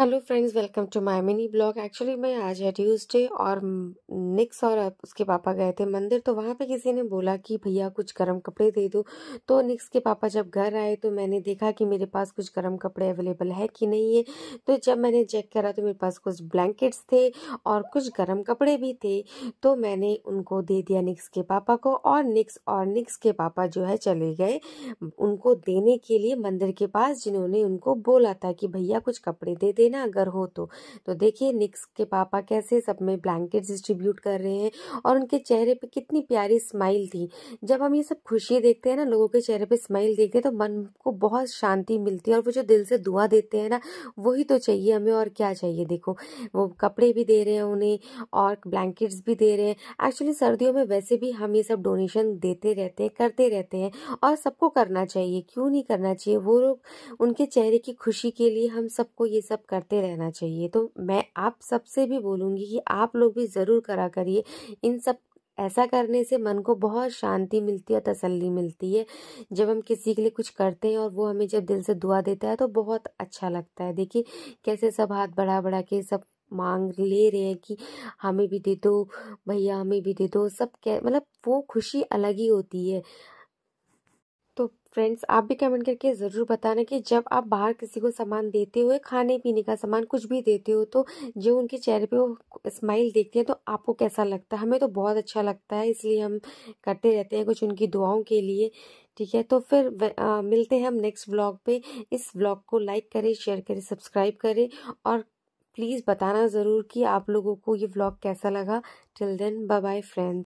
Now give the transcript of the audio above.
hello friends welcome to my mini blog actually मैं आज है ट्यूसडे और निक्स और उसके पापा गए थे मंदिर तो वहाँ पे किसी ने बोला कि भैया कुछ गर्म कपड़े दे दो तो निक्स के पापा जब घर आए तो मैंने देखा कि मेरे पास कुछ गर्म कपड़े अवेलेबल है कि नहीं है तो जब मैंने चेक करा तो मेरे पास कुछ ब्लैंकेट्स थे और कुछ गर्म कपड़े भी थे तो मैंने उनको दे दिया निक्स के पापा को और निक्स और निक्स के पापा जो है चले गए उनको देने के लिए मंदिर के पास जिन्होंने उनको बोला था कि भैया कुछ कपड़े दे दे देना अगर हो तो तो देखिए निक्स के पापा कैसे सब में ब्लैंकेट डिस्ट्रीब्यूट कर रहे हैं और उनके चेहरे पे कितनी प्यारी स्माइल थी जब हम ये सब खुशी देखते हैं ना लोगों के चेहरे पे स्माइल देखते हैं तो मन को बहुत शांति मिलती है और वो जो दिल से दुआ देते हैं ना वही तो चाहिए हमें और क्या चाहिए देखो वो कपड़े भी दे रहे हैं उन्हें और ब्लैंकेट्स भी दे रहे हैं एक्चुअली सर्दियों में वैसे भी हम ये सब डोनेशन देते रहते हैं करते रहते हैं और सबको करना चाहिए क्यों नहीं करना चाहिए वो लोग उनके चेहरे की खुशी के लिए हम सबको ये सब करते रहना चाहिए तो मैं आप सबसे भी बोलूँगी कि आप लोग भी ज़रूर करा करिए इन सब ऐसा करने से मन को बहुत शांति मिलती है और तसल्ली मिलती है जब हम किसी के लिए कुछ करते हैं और वो हमें जब दिल से दुआ देता है तो बहुत अच्छा लगता है देखिए कैसे सब हाथ बढ़ा बढ़ा के सब मांग ले रहे हैं कि हमें भी दे दो भैया हमें भी दे दो सब क्या मतलब वो खुशी अलग ही होती है फ्रेंड्स आप भी कमेंट करके ज़रूर बताना कि जब आप बाहर किसी को सामान देते हुए खाने पीने का सामान कुछ भी देते हो तो जो उनके चेहरे पे वो स्माइल देखते हैं तो आपको कैसा लगता है हमें तो बहुत अच्छा लगता है इसलिए हम करते रहते हैं कुछ उनकी दुआओं के लिए ठीक है तो फिर आ, मिलते हैं हम नेक्स्ट व्लॉग पे इस व्लॉग को लाइक करें शेयर करें सब्सक्राइब करें और प्लीज़ बताना ज़रूर कि आप लोगों को ये ब्लॉग कैसा लगा टिल देन बाय फ्रेंड्स